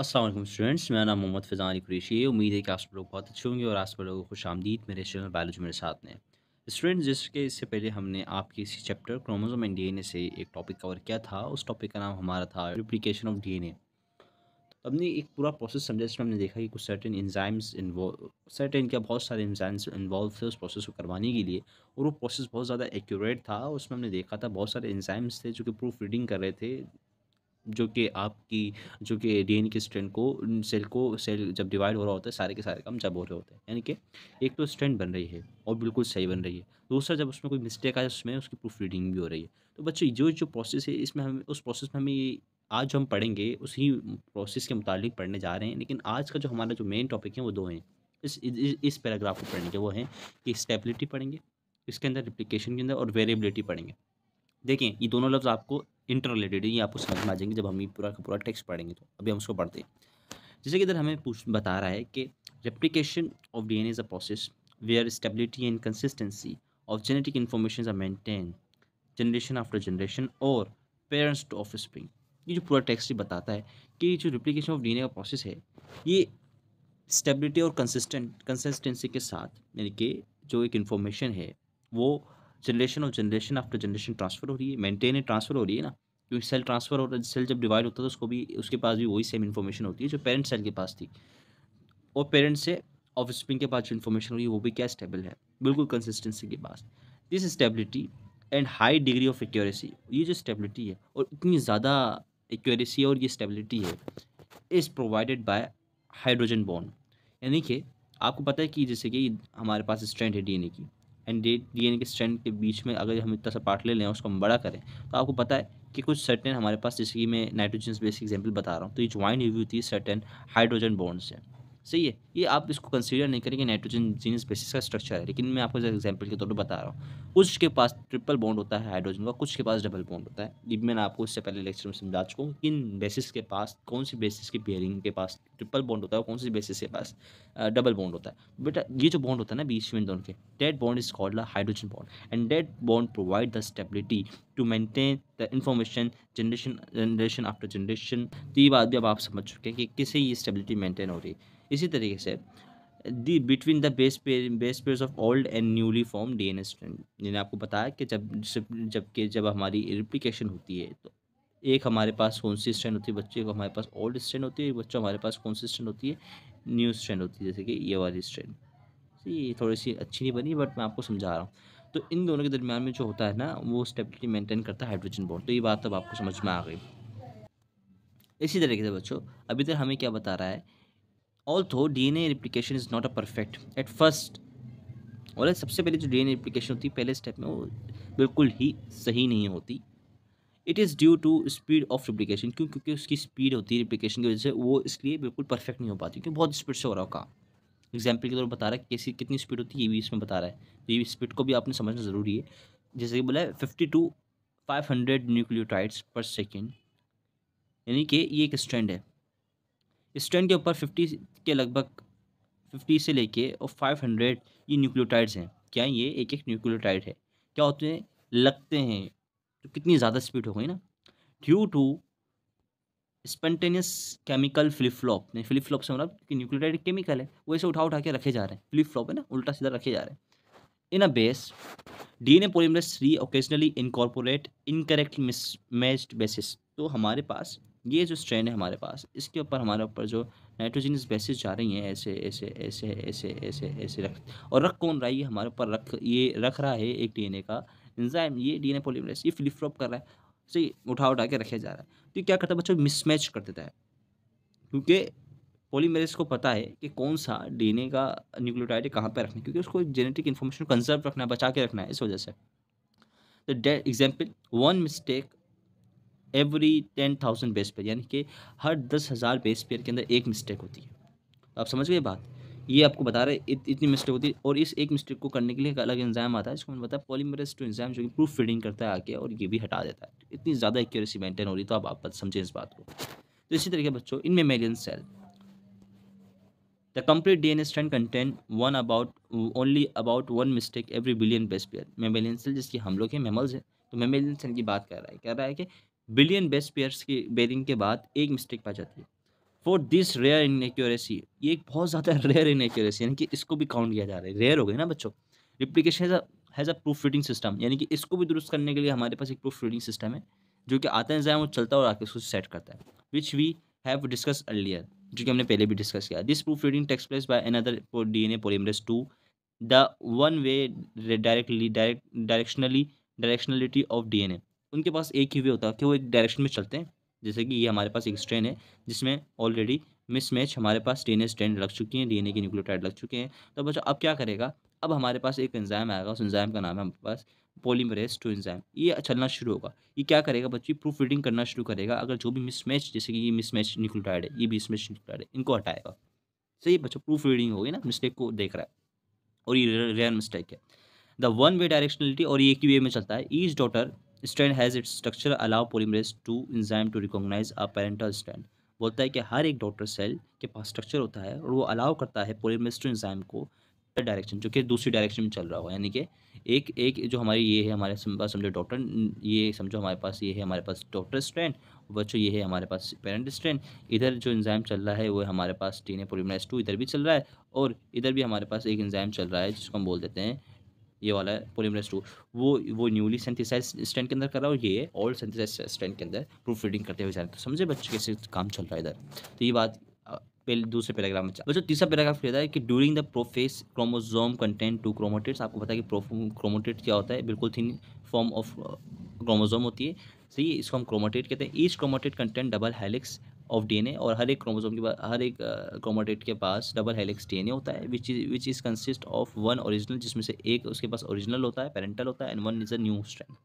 Aslam students मेरा नाम मोहम्मद अली कुरेशी है उम्मीद है कि आप लोग बहुत अच्छे होंगे और आप सब लोगों को खुश आमदीद मेरे चैनल बायोलॉजी मेरे साथ में स्टूडेंट्स जिसके इससे पहले हमने आपके इसी चैप्टर क्रोमोजोम एंड डीएनए से एक टॉपिक कवर किया था उस टॉपिक का नाम हमारा था रिप्लीकेशन ऑफ डी तो हमने एक पूरा प्रोसेस समझा जिसमें हमने देखा कि कुछ सर्टन इंजाइम्स इन्वॉल्व सर्टेन क्या बहुत सारे इन्जाम्स इन्वॉल्व थे उस प्रोसेस को करवाने के लिए और वो प्रोसेस बहुत ज़्यादा एक्यूरेट था उसमें हमने देखा था बहुत सारे इंजाइम्स थे जो कि प्रूफ रीडिंग कर रहे थे जो कि आपकी जो कि डी के स्ट्रैंड को सेल को सेल जब डिवाइड हो रहा होता है सारे के सारे काम जब हो रहे होते हैं यानी कि एक तो स्ट्रैंड बन रही है और बिल्कुल सही बन रही है दूसरा जब उसमें कोई मिस्टेक आया उसमें उसकी प्रूफ रीडिंग भी हो रही है तो बच्चों जो जो प्रोसेस है इसमें हम उस प्रोसेस में हमें आज जो हम पढ़ेंगे उसी प्रोसेस के मुतालिक पढ़ने जा रहे हैं लेकिन आज का जो हमारा जो मेन टॉपिक है वो दो हैं इस इस, इस पैराग्राफ को पढ़ेंगे वो हैं कि स्टेबिलिटी पढ़ेंगे इसके अंदर रिप्लिकेशन के अंदर और वेरिएबिलिटी पढ़ेंगे देखें ये दोनों लफ्ज़ आपको इंटर रिलेटेड ये आपको समझ में आ जाएंगे जब हम पूरा का पूरा टेक्स्ट पढ़ेंगे तो अभी हम उसको पढ़ते हैं जैसे कि इधर हमें पूछ बता रहा है कि replication of D N is a process way are stability and consistency of genetic information are maintain generation after generation और पेरेंट्स टू ऑफ स्प्रिंग ये जो पूरा टेक्स्ट बताता है कि जो replication of D N A का प्रोसेस है ये स्टेबिलिटी और कंसिस्टेंट कंसिस्टेंसी के साथ यानी कि जो एक इन्फॉर्मेशन है वो जनरेशन और जनरेशन आफ्टर जनरेशन ट्रांसफर हो रही है मेंटेन ट्रांसफर हो रही है ना क्योंकि सेल ट्रांसफर है सेल जब डिवाइड होता है तो उसको भी उसके पास भी वही सेम इन्फॉर्मेशन होती है जो पेरेंट सेल के पास थी और पेरेंट्स से ऑफ स्प्रिंग के पास जो इन्फॉर्मेशन है वो भी क्या स्टेबल है बिल्कुल कंसिस्टेंसी के पास this stability and high degree of accuracy ये जो स्टेबिलिटी है और इतनी ज़्यादा एक्यूरेसी और ये स्टेबिलिटी है is provided by hydrogen bond यानी कि आपको पता है कि जैसे कि हमारे पास स्ट्रेंथ है डीएनए की एंड डी के स्ट्रैंड के बीच में अगर हम इतना सा पार्ट ले लें उसको हम बड़ा करें तो आपको पता है कि कुछ सर्टेन हमारे पास जैसे कि मैं नाइट्रोजन बेसिक एग्जाम्पल बता रहा हूँ तो ये ज्वाइन यू थी सर्टेन हाइड्रोजन बॉन्ड से सही है ये आप इसको कंसीडर नहीं करेंगे नाइट्रोजन जीनस बेसिस का स्ट्रक्चर है लेकिन मैं आपको एग्जाम्पल के तौर पर बता रहा हूँ कुछ के पास ट्रिपल बॉन्ड होता है हाइड्रोजन का कुछ के पास डबल बॉन्ड होता है ये मैंने आपको इससे पहले लेक्चर में समझा चुका हूँ किन बेसिस के पास कौन सी बेसिस की पेयरिंग के पास ट्रिपल बॉन्ड होता है कौन सी बेसिस के पास डबल बॉन्ड होता है बेटा ये जो बॉन्ड होता है ना बीच में दोनों के that bond is called hydrogen bond and that bond provide the stability to maintain the information generation generation after generation तो ये बात भी अब आप समझ चुके हैं कि किसे ये स्टेबिलिटी मेंटेन हो रही है इसी तरीके से the between the base pair base pairs of old and newly form D N S जिन्हें आपको बताया कि जब जबकि जब हमारी रिप्लीकेशन होती है तो एक हमारे पास कौन सी स्ट्रैंड होती है बच्चे को हमारे पास ओल्ड स्ट्रैंड होती है एक बच्चा हमारे पास कौन सी स्ट्रेंड होती है न्यू स्ट्रैंड होती है जैसे कि ये वाली स्ट्रैंड तो ये थोड़ी सी अच्छी नहीं बनी बट मैं आपको समझा रहा हूँ तो इन दोनों के दरमियान में जो होता है ना वो स्टेबिलिटी मेंटेन करता है हाइड्रोजन बॉन्ड तो ये बात अब आपको समझ में आ गई इसी तरीके से बच्चों अभी तक हमें क्या बता रहा है although a replication is not a perfect at first और सबसे पहले जो डी ए रिप्लीकेशन होती है पहले स्टेप में वो बिल्कुल ही सही नहीं होती it is due to speed of replication क्यों क्योंकि उसकी स्पीड होती है रिप्लीकेशन की वजह से वो इसलिए बिल्कुल परफेक्ट नहीं हो पाती क्योंकि बहुत स्पीड से हो रहा होगा एग्जाम्पल के तौर पर बता रहा है कैसी कितनी स्पीड होती है ये भी इसमें बता रहा है तो ये स्पीड को भी आपने समझना ज़रूरी है जैसे कि बोला है fifty to five hundred nucleotides per second यानी कि ये एक स्टैंड है स्टैंड के ऊपर फिफ्टी के लगभग फिफ्टी से लेके और फाइव हंड्रेड ये न्यूक्लियोटाइड्स हैं क्या ये एक एक न्यूक्लियोटाइड है क्या होते हैं लगते हैं तो कितनी ज़्यादा स्पीड हो गई ना due to spontaneous chemical flip flop नहीं फ्लिप फ्लॉप से मतलब क्योंकि न्यूक्लियोटाइड केमिकल है वो ऐसे उठा उठा के रखे जा रहे हैं फ्लिप फ्लॉप है ना उल्टा सीधा रखे जा रहे हैं in a base A polymerase three occasionally incorporate incorrect mismatched bases तो हमारे पास ये जो स्ट्रेन है हमारे पास इसके ऊपर हमारे ऊपर जो नाइट्रोजनस बेसिस जा रही हैं ऐसे ऐसे ऐसे ऐसे ऐसे ऐसे रख और रख कौन रहा है ये हमारे ऊपर रख ये रख रहा है एक डीएनए का इंजाइम ये डीएनए एन ये फ्लिप फ्लॉप कर रहा है सही उठा उठा के रखे जा रहा है तो क्या करता है बच्चों मिसमैच कर देता है क्योंकि पोलीमेरेज को पता है कि कौन सा डीएनए का न्यूक्लियोटाइड कहाँ पर रखना है क्योंकि उसको जेनेटिक इन्फॉर्मेशन कंजर्व रखना है बचा के रखना है इस वजह से the example one mistake every ten thousand base pair यानी कि हर दस हज़ार बेस पेयर के अंदर एक मिस्टेक होती है तो आप समझ गए बात ये आपको बता रहे इत, इतनी मिस्टेक होती है और इस एक मिस्टेक को करने के लिए एक अलग एंजाम आता है इसको मैंने बताया पॉलीमरस टू एंजाम जो कि प्रूफ फीडिंग करता है आके और ये भी हटा देता है इतनी ज़्यादा एक्यूरेसी मेंटेन हो रही तो आप, आप समझें इस बात को तो इसी तरीके बच्चों in mammalian cell the complete D N strand content one about only about one mistake every billion base pair mammalian cell जिसकी हम लोग हैं मेमल्स हैं तो मेमेलियन सेल की बात कर रहा है कह रहा है कि बिलियन बेस्ट पेयर्स की बेरिंग के बाद एक मिस्टेक पा जाती है फॉर दिस रेयर एक्यूरेसी ये एक बहुत ज़्यादा रेयर एक्यूरेसी यानी कि इसको भी काउंट किया जा रहा है रेयर हो गई ना बच्चों replication has a proof reading system यानी कि इसको भी दुरुस्त करने के लिए हमारे पास एक प्रूफ रीडिंग सिस्टम है जो कि आता जाए वो चलता और आके उसको सेट करता है which we have discuss earlier जो कि हमने पहले भी डिस्कस किया this proof reading takes place by another D N A polymerase to the one way directly direct directionally directionality of D N A उनके पास एक ही वे होता है कि वो एक डायरेक्शन में चलते हैं जैसे कि ये हमारे पास एक स्ट्रेन है जिसमें ऑलरेडी मिसमैच हमारे पास डी एन स्ट्रेन लग चुकी हैं डीएनए के न्यूक्लियोटाइड लग चुके हैं तो बच्चा अब क्या करेगा अब हमारे पास एक एंजाइम आएगा उस एंजाइम का नाम है हमारे पास पोलीमरेज टू एंजाइम ये चलना शुरू होगा ये क्या करेगा बच्ची प्रूफ रीडिंग करना शुरू करेगा अगर जो भी मिसमैच जैसे कि ये मिसमैच न्यूक्लियोटाइड है ये मिसमैच न्यूक्लियोटाइड है इनको हटाएगा सही बच्चा प्रूफ रीडिंग होगी ना मिस्टेक को देख रहा है और ये रेयर मिस्टेक है द वन वे डायरेक्शनलिटी और ये एक वे में चलता है is daughter strand has its structure allow polymerase to enzyme to recognise a parental strand बोलता है कि हर एक डॉटर सेल के पास स्ट्रक्चर होता है और वो अलाउ करता है पोलीमरेज टू इंजाइम को डायरेक्शन जो कि दूसरी डायरेक्शन में चल रहा होगा यानी कि एक एक जो हमारी ये है हमारे पास समझो डॉक्टर ये समझो हमारे पास ये है हमारे पास डॉक्टर स्ट्रैंड बच्चों ये है हमारे पास पेरेंट स्ट्रैंड इधर जो इंजाइम चल रहा है वो हमारे पास टीन ए एन टू इधर भी चल रहा है और इधर भी हमारे पास एक इंजाइम चल रहा है जिसको हम बोल देते हैं ये वाला है पोलीमरेज टू वो वो न्यूली सेंथिसाइज स्टैंड के अंदर कर रहा है और ये ओल्ड सेंथिसाइज स्टैंड के अंदर प्रूफ रीडिंग करते हुए जा रहे हैं तो समझे बच्चे कैसे काम चल रहा है इधर तो ये बात पहले दूसरे पैराग्राफ में चलो तीसरा पैराग्राफ कहता है कि during the prophase chromosome content two chromatids आपको पता है कि क्रोमोटेट क्या होता है बिल्कुल थिन फॉर्म ऑफ क्रोमोजोम होती है सही इसको हम क्रोमोटेट कहते हैं each chromatid content double helix of DNA और हर एक क्रोमोसोम के पास हर एक क्रोमोटेट के पास डबल हेलिक्स डीएनए होता है which is which is consist of one original जिसमें से एक उसके पास ओरिजिनल होता है पेरेंटल होता है and one is a new strand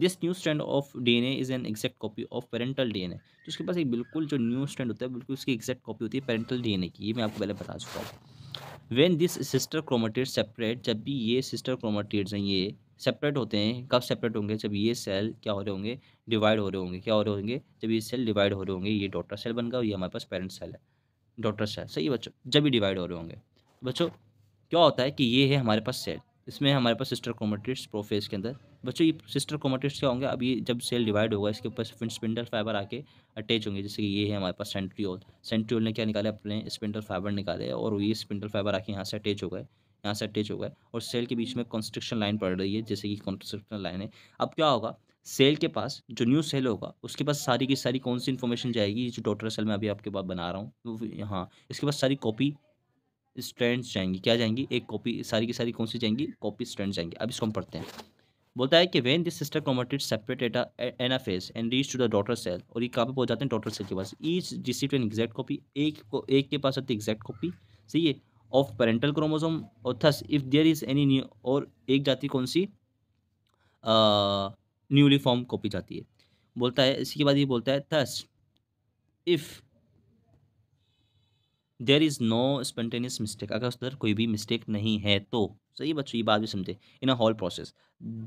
this new strand of D A is an exact copy of parental D N A तो उसके पास एक बिल्कुल जो न्यू स्ट्रैंड होता है बिल्कुल उसकी एग्जैक्ट कॉपी होती है पेरेंटल डी एन ए की ये मैं आपको पहले बता चुका हूँ when this sister chromatid separate जब भी ये सिस्टर क्रोमाटेड्स हैं ये सेपरेट होते हैं कब सेपरेट होंगे जब ये सेल क्या हो रहे होंगे डिवाइड हो रहे होंगे क्या हो रहे होंगे जब ये सेल डिवाइड हो रहे होंगे ये डॉटर सेल बन गया और ये हमारे पास पेरेंट सेल है डॉटर सेल सही बच्चों जब ये डिवाइड हो रहे होंगे बच्चों क्या होता है कि ये है हमारे पास सेल इसमें हमारे पास सिस्टर क्रोमेटिड्स प्रोफेज के अंदर बच्चों ये सिस्टर क्रोमेटिड्स क्या होंगे अब ये जब सेल डिवाइड होगा इसके ऊपर स्पिंडल फाइबर आके अटैच होंगे जैसे कि ये है हमारे पास सेंट्रियोल सेंट्रियोल ने क्या निकाले अपने स्पिंडल फाइबर निकाले और ये स्पिंडल फाइबर आके यहाँ से अटैच हो गए यहाँ से अटैच हो गए और सेल के बीच में कंस्ट्रक्शन लाइन पड़ रही है जैसे कि कंस्ट्रक्शन लाइन है अब क्या होगा सेल के पास जो न्यू सेल होगा उसके पास सारी की सारी कौन सी इन्फॉर्मेशन जाएगी जो डॉटर सेल में अभी आपके पास बना रहा हूँ तो हाँ इसके पास सारी कॉपी स्ट्रेंड्स जाएंगी क्या जाएंगी एक कॉपी सारी की सारी कौन सी जाएंगी कॉपी स्ट्रेंड्स जाएंगी अब इसको हम पढ़ते हैं बोलता है कि वेन दिस सिस्टर कॉमर्टेड separate N F S and reach to the daughter cell और ये कहाँ पे पहुँच जाते हैं डॉटर सेल के पास each receive an exact copy एक को एक के पास आती है एग्जैक्ट कॉपी सही है ऑफ पेरेंटल क्रोमोसोम और thus if there is any new और एक जाति कौन सी न्यूली फॉर्म कॉपी जाती है बोलता है इसी के बाद ये बोलता है thus if there is no spontaneous mistake अगर उस तरह कोई भी मिस्टेक नहीं है तो सही बच्चों ये बात भी समझे in a whole process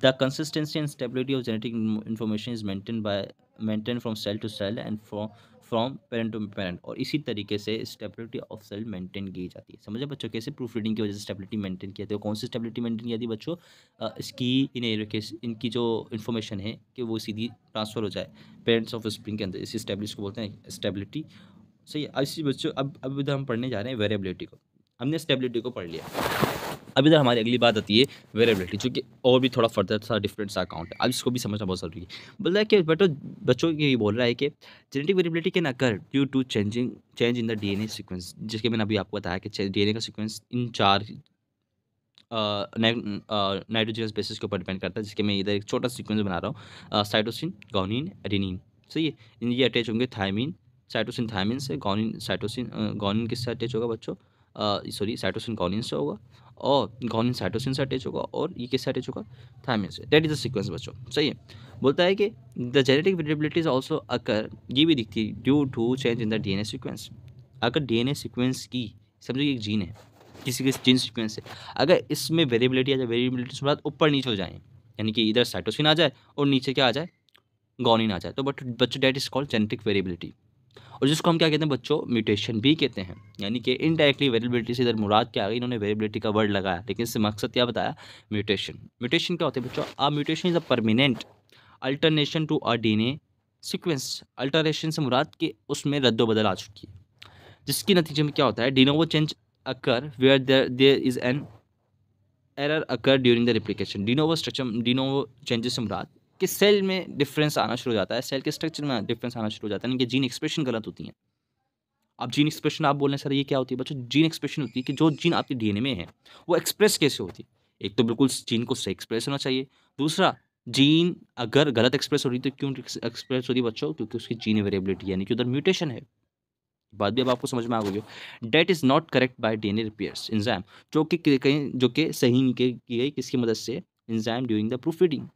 the consistency and stability of genetic information is maintain by maintain from cell to cell and from from parent to parent और इसी तरीके से स्टेबिलिटी ऑफ सेल मेंटेन की जाती है समझे बच्चों कैसे प्रूफ रीडिंग की वजह से स्टेबिलिटी मेंटेन किया जाती है कौन सी स्टेबिलिटी मेंटेन किया जाती है बच्चों इसकी इन इनकी जो इन्फॉर्मेशन है कि वो सीधी ट्रांसफ़र हो जाए पेरेंट्स ऑफ स्प्रिंग के अंदर इसी स्टेब्लिश को बोलते हैं स्टेबिलिटी सही है इसी बच्चों अब अब हम पढ़ने जा रहे हैं वेरेबिलिटी को हमने स्टेबिलिटी को पढ़ लिया अब इधर हमारी अगली बात आती है वेरेबिलिटी चूँकि और भी थोड़ा फर्दर सा डिफरेंट सा अकाउंट है अब इसको भी समझना बहुत ज़रूरी है मतलब बोल रहा है कि बेटो बच्चों के बोल रहा है कि genetic variability can occur due to changing change in the DNA sequence जिसके मैंने अभी आपको बताया कि डी एन ए का सिक्वेंस इन चार नाइट्रोजनस बेसिस के ऊपर डिपेंड करता है जिसके मैं इधर एक छोटा सिक्वेंस बना रहा हूँ साइटोसिन गोनिन एडिनिन सही है ये अटैच होंगे थायमिन साइटोसिन थायमिन से गॉनिन साइटोसिन गोनिन किससे अटैच होगा बच्चों सॉरी साइटोसिन गॉनिन से होगा और गॉनिन साइटोसिन से अटैच होगा और ये किससे अटैच होगा थायमिन से डेट इज द सीक्वेंस बच्चों सही है बोलता है कि the genetic variabilities also occur ये भी दिखती है due to change in the DNA sequence अगर डीएनए सीक्वेंस की समझो एक जीन है किसी के जीन सिक्वेंस से अगर इसमें वेरिएबिलिटी आ जाए वेरिएबिलिटी बाद ऊपर नीचे हो जाए यानी कि इधर साइटोसिन आ जाए और नीचे क्या आ जाए गॉनिन आ जाए तो बट बच्चों that is called genetic variability और जिसको हम क्या कहते हैं बच्चों म्यूटेशन भी कहते हैं यानी कि इनडायरेक्टली वेरेबिलिटी से इधर मुराद क्या आ गई इन्होंने वेरेबिलिटी का वर्ड लगाया लेकिन इससे मकसद क्या बताया म्यूटेशन म्यूटेशन क्या होता है बच्चों a mutation is a permanent alternation to a D sequence alteration से मुराद के उसमें रद्दोबदल बदल आ चुकी है जिसके नतीजे में क्या होता है de novo change occur where there there is an error occur during the replication de novo structure de novo changes से मुराद कि सेल में डिफरेंस आना शुरू हो जाता है सेल के स्ट्रक्चर में डिफरेंस आना शुरू हो जाता है यानी कि जीन एक्सप्रेशन गलत होती है अब जीन एक्सप्रेशन आप बोल रहे हैं सर ये क्या होती है बच्चों जीन एक्सप्रेशन होती है कि जो जीन आपके डीएनए में है वो एक्सप्रेस कैसे होती है एक तो बिल्कुल जीन को सही एक्सप्रेस होना चाहिए दूसरा जीन अगर गलत एक्सप्रेस हो रही तो क्यों एक्सप्रेस हो रही बच्चों क्योंकि उसकी जीन वेरिएबिलिटी यानी कि उधर म्यूटेशन है बात भी अब आपको समझ में आ गई हो that is not correct by a repairs enzyme जो कि कहीं जो कि सही नहीं की गई किसकी मदद से enzyme during the proof reading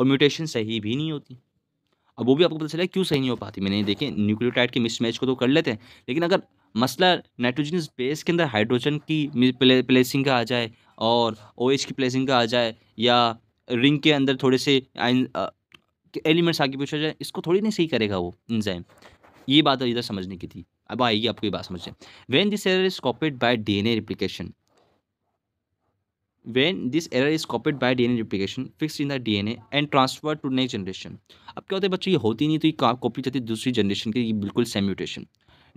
और म्यूटेशन सही भी नहीं होती अब वो भी आपको पता चला क्यों सही नहीं हो पाती मैंने देखे न्यूक्लियोटाइड के मिसमैच को तो कर लेते हैं लेकिन अगर मसला नाइट्रोजनस बेस के अंदर हाइड्रोजन की प्लेसिंग का आ जाए और ओ OH की प्लेसिंग का आ जाए या रिंग के अंदर थोड़े से एलिमेंट्स आगे पूछा जाए इसको थोड़ी नहीं सही करेगा वो इंजाइम ये बात इधर समझने की थी अब आएगी आपको ये बात समझ when this is copied by D N A replication when this error is copied by DNA replication fixed in the DNA and transferred to next generation अब क्या होता है बच्चों ये होती नहीं तो ये कॉपी जाती है दूसरी जनरेशन की बिल्कुल same mutation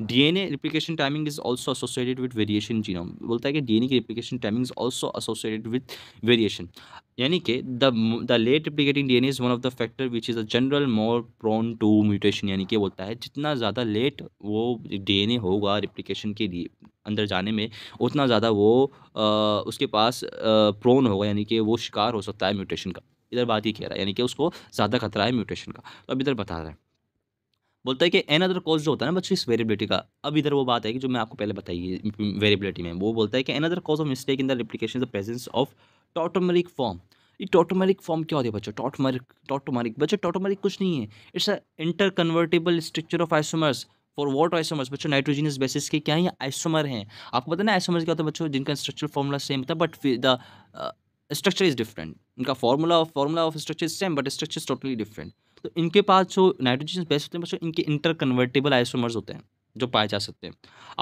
D N A replication timing is also associated with variation genome बोलता है कि डी एन ए की replication timing is also associated with variation यानी कि the the late N A is one of the factor which is a general more prone to mutation यानी कि बोलता है जितना ज़्यादा लेट वो डी एन ए होगा रिप्लीकेशन के लिए अंदर जाने में उतना ज़्यादा वो आ, उसके पास प्रोन होगा यानी कि वो शिकार हो सकता है म्यूटेशन का इधर बात ही कह रहा है यानी कि उसको ज़्यादा खतरा है म्यूटेशन का तो अब इधर बता रहे हैं बोलता है कि एन अदर कॉज जो होता है ना बच्चों इस वेरिएबिलिटी का अब इधर वो बात है कि जो मैं आपको पहले बताई वेरिएबिलिटी में वो बोलता है कि another cause of mistake in the replication the presence of tautomeric form ये टोटोमेरिक फॉर्म क्या होती है बच्चों टोटोमरिक टोटोमरिक बच्चों टोटोमेरिक कुछ नहीं है it's a inter convertible structure of isomers for what isomers बच्चों नाइट्रोजीनियस बेसिस के क्या है आइसोमर हैं आपको पता ना आइसोमर्स क्या होता है बच्चों जिनका स्ट्रक्चर फॉर्मूला सेम होता है but the structure is different इनका formula of formula of structure is same but structure is totally different तो इनके पास जो नाइट्रोजीनियस बेस होते हैं बच्चों इनके इंटर कन्वर्टेबल आइसोमर्स होते हैं जो पाए जा सकते हैं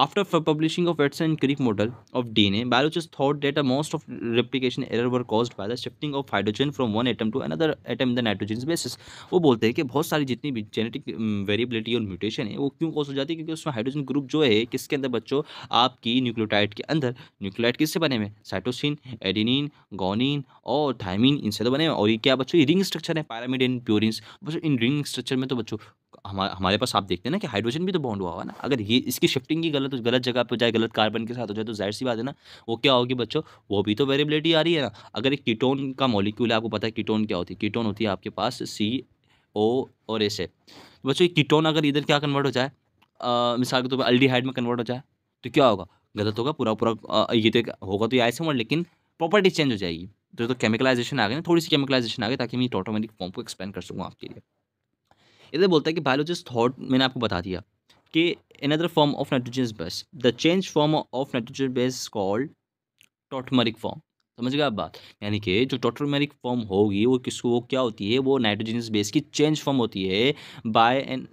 after publishing of Watson and Crick model of D N A thought that a most of replication error were cause by the shifting of hydrogen from one atom to another atom in the nitrogen bases वो बोलते हैं कि बहुत सारी जितनी भी genetic variability और mutation है वो क्यों कॉज हो जाती है क्योंकि उसमें हाइड्रोजन ग्रुप जो है किसके अंदर बच्चों आपकी न्यूक्लियोटाइड के अंदर न्यूक्लियोटाइड किससे बने हुए साइटोसिन एडिनिन गोनिन और थायमिन इनसे तो बने हुए और ये क्या बच्चों ये रिंग स्ट्रक्चर है पैरामिड प्योरिन बच्चों इन रिंग स्ट्रक्चर में तो बच्चों हमारे हमारे पास आप देखते हैं ना कि हाइड्रोजन भी तो बॉन्ड हुआ हुआ ना अगर ये इसकी शिफ्टिंग की गलत गलत जगह पर जाए गलत कार्बन के साथ हो जाए तो जाहिर सी बात है ना वो क्या होगी बच्चों वो भी तो वेरेबिलिटी आ रही है ना अगर एक कीटोन का मॉलिक्यूल है आपको पता है कीटोन क्या होती है कीटोन होती है आपके पास सी ओ और एस है तो बच्चों ये कीटोन अगर इधर क्या कन्वर्ट हो जाए मिसाल के तौर पर अल्डीहाइड में कन्वर्ट हो जाए तो क्या होगा गलत होगा पूरा पूरा ये तो होगा तो ये ऐसे समझ लेकिन प्रॉपर्टी चेंज हो जाएगी तो तो केमिकलाइजेशन आ गई ना थोड़ी सी केमिकलाइजेशन आ गई ताकि मैं ऑटोमेटिक फॉर्म को एक्सपेंड कर सकूँ आपके लिए इधर बोलता है कि बायोलॉजिस्ट थॉट मैंने आपको बता दिया कि in other form of nitrogen base the change form of nitrogen base called tautomeric form समझ गए आप बात यानी कि जो टोटोमेरिक फॉर्म होगी वो किसको वो क्या होती है वो नाइट्रोजनस बेस की चेंज फॉर्म होती है by an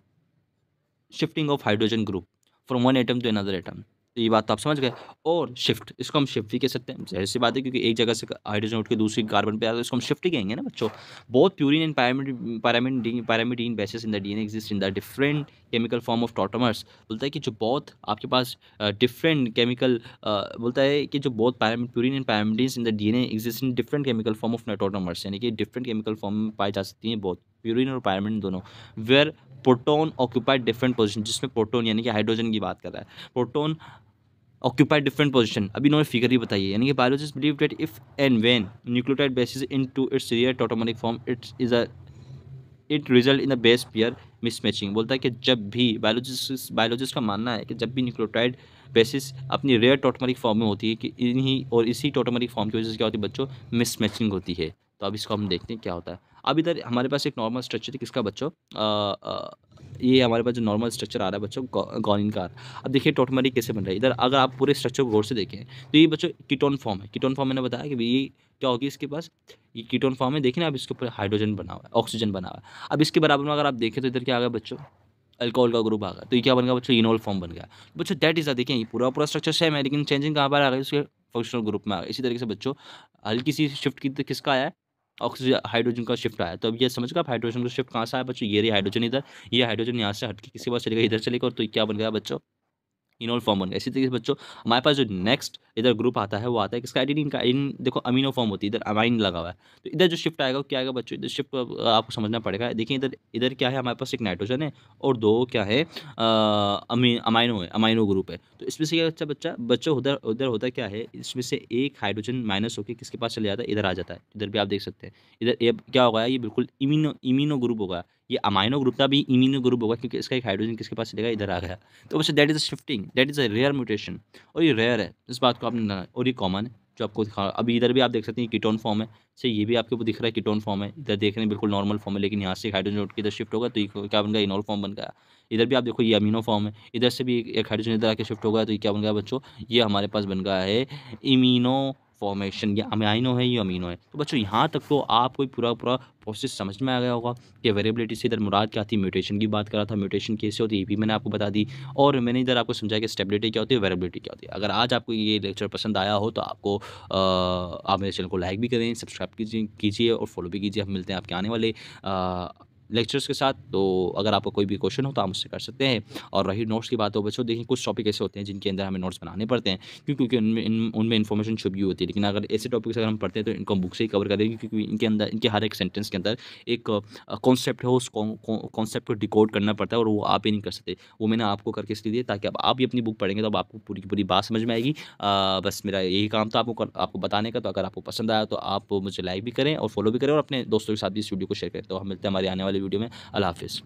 shifting of hydrogen group from one atom to another atom तो ये बात तो आप समझ गए और शिफ्ट इसको हम शिफ्ट भी कह सकते हैं जैसे बात है क्योंकि एक जगह से हाइड्रोजन उठ के दूसरी कार्बन पे आता है तो इसको हम शिफ्ट ही कहेंगे ना बच्चों बहुत purine and pyramid pyrimidine bases in the D N exist in the different chemical form of tautomers बोलता है कि जो बहुत आपके पास डिफरेंट केमिकल बोलता है कि जो बहुत purine and pyrimidine in the D N exist in different chemical form of tautomers यानी कि डिफरेंट केमिकल फॉर्म में पाई जा सकती हैं बहुत प्यूरिन और पैरामिडीन दोनों where proton occupied different position जिसमें प्रोटोन यानी कि हाइड्रोजन की बात कर रहा है प्रोटोन ऑक्यूपाइड डिफरेंट पोजिशन अभी इन्होंने फिगर ही बताई है यानी कि biologist believe that if and when nucleotide bases in to its rare tautomeric form its is a it result in the base pair mismatching बोलता है कि जब भी बायोलॉजिस्ट बायोलॉजिस्ट का मानना है कि जब भी न्यूक्लियोटाइड बेसिस अपनी रेयर टोटोमरिक फॉर्म में होती है कि इन्हीं और इसी टोटोमरिक फॉर्म की वजह से क्या होती है बच्चों मिसमैचिंग होती है तो अब इसको हम देखते हैं क्या होता है अब इधर हमारे पास एक नॉर्मल स्ट्रक्चर है किसका बच्चों ये हमारे पास जो नॉर्मल स्ट्रक्चर आ रहा है बच्चों गॉनिन का अब देखिए टोटमरी कैसे बन रहा है इधर अगर आप पूरे स्ट्रक्चर को गौर से देखें तो ये बच्चों कीटोन फॉर्म है कीटोन फॉर्म मैंने बताया कि ये क्या होगी इसके पास ये कीटोन फॉर्म है देखिए ना अब इसके ऊपर हाइड्रोजन बना हुआ है ऑक्सीजन बना हुआ है अब इसके बराबर में अगर आप देखें तो इधर क्या आ गया बच्चों अल्कोहल का ग्रुप आ गया तो ये क्या बन गया बच्चों इनोल फॉर्म बन गया बच्चों दैट इज़ ये पूरा पूरा स्ट्रक्चर सेम है लेकिन चेंजिंग कहाँ पर आ गया इसके फंक्शनल ग्रुप में आ गया इसी तरीके से बच्चों हल्की सी शिफ्ट की तो किसका आया ऑक्सीजन हाइड्रोजन का शिफ्ट आया तो अब ये समझ गया हाइड्रोजन का शिफ्ट कहाँ से आया बच्चों ये रही हाइड्रोजन इधर ये हाइड्रोजन यहाँ से हट के किसी बात चलेगा इधर चलेगा और तो क्या बन गया बच्चों इनोल फॉर्म बन गया इसी तरीके से बच्चों हमारे पास जो नेक्स्ट इधर ग्रुप आता है वो आता है किसका आइडिन का इन देखो अमीनो फॉर्म होती है इधर अमाइन लगा हुआ है तो इधर जो शिफ्ट आएगा वो क्या आएगा बच्चों इधर शिफ्ट आपको समझना पड़ेगा देखिए इधर इधर क्या है हमारे पास एक नाइट्रोजन है और दो क्या है अमाइनो है अमाइनो ग्रुप है तो इसमें से क्या अच्छा बच्चा बच्चों उधर उधर होता क्या है इसमें से एक हाइड्रोजन माइनस होकर किसके पास चले जाता है इधर आ जाता है इधर भी आप देख सकते हैं इधर क्या होगा ये बिल्कुल इमिनो इमिनो ग्रुप होगा ये अमाइनो ग्रुप था अभी इमिनो ग्रुप होगा क्योंकि इसका एक हाइड्रोजन किसके पास चलेगा इधर आ गया तो वैसे that is a shifting that is a rare mutation और ये रेयर है इस बात को आपने और ये कॉमन है जो आपको दिखा अभी इधर भी आप देख सकते हैं कीटोन फॉर्म है से अच्छा, ये भी आपको दिख रहा है कीटोन फॉर्म है इधर देख रहे हैं बिल्कुल नॉर्मल फॉर्म है लेकिन यहाँ से हाइड्रोजन उठ के इधर शिफ्ट होगा तो क्या बन गया इनोल फॉर्म बन गया इधर भी आप देखो ये अमीनो फॉर्म है इधर से भी एक हाइड्रोजन इधर आके शिफ्ट होगा तो ये क्या बन गया बच्चों ये हमारे पास बन गया है इमीनो फॉर्मेशन ये अमाइनो है ये अमीनो है तो बच्चों यहाँ तक तो आपको पूरा पूरा प्रोसेस समझ में आ गया होगा कि वेरेबिलिटी से इधर मुराद क्या थी म्यूटेशन की बात करा था म्यूटेशन कैसे होती है ये भी मैंने आपको बता दी और मैंने इधर आपको समझाया कि स्टेबिलिटी क्या होती है वेरेबिलिटी क्या होती है अगर आज आपको ये लेक्चर पसंद आया हो तो आपको आप मेरे चैनल को लाइक भी करें सब्सक्राइब कीजिए कीजिए और फॉलो भी कीजिए हम मिलते हैं आपके आने वाले आ, लेक्चर्स के साथ तो अगर आपका कोई भी क्वेश्चन हो तो आप मुझसे कर सकते हैं और रही नोट्स की बात हो तो बच्चों देखिए कुछ टॉपिक ऐसे होते हैं जिनके अंदर हमें नोट्स बनाने पड़ते हैं क्योंकि उनमें उनमें इन्फॉर्मेशन छुपी होती है लेकिन अगर ऐसे टॉपिक्स अगर हम पढ़ते हैं तो इनको बुक से ही कवर कर देंगे क्योंकि इनके अंदर इनके हर एक सेंटेंस के अंदर एक कॉन्सेप्ट है उस कॉन्सेप्ट को डिकोड करना पड़ता है और वो आप ही नहीं कर सकते वो मैंने आपको करके इसलिए दिया ताकि अब आप भी अपनी बुक पढ़ेंगे तो अब आपको पूरी की पूरी बात समझ में आएगी बस मेरा यही काम था आपको आपको बताने का तो अगर आपको पसंद आया तो आप मुझे लाइक भी करें और फॉलो भी करें और अपने दोस्तों के साथ भी इस वीडियो को शेयर करें तो हम मिलते हैं हमारे आने वाले अगली वीडियो में अल्लाफ हाफिज़